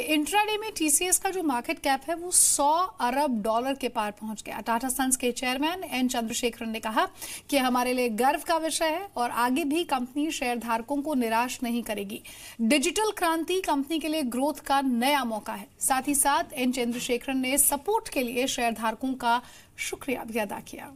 intraday में TCS का जो मार्केट कैप है वो 100 अरब डॉलर के पार पहुंच गया टाटा सन्स के चेयरमैन एन चंद्रशेखरन ने कहा कि हमारे लिए गर्व का विषय है और आगे भी कंपनी शेयरधारकों को निराश नहीं करेगी डिजिटल क्रांति कंपनी के लिए ग्रोथ का नया मौका है साथ ही साथ एन चंद्रशेखरन ने सपोर्ट के लिए शेयरधारकों का शुक्रिया भी अदा किया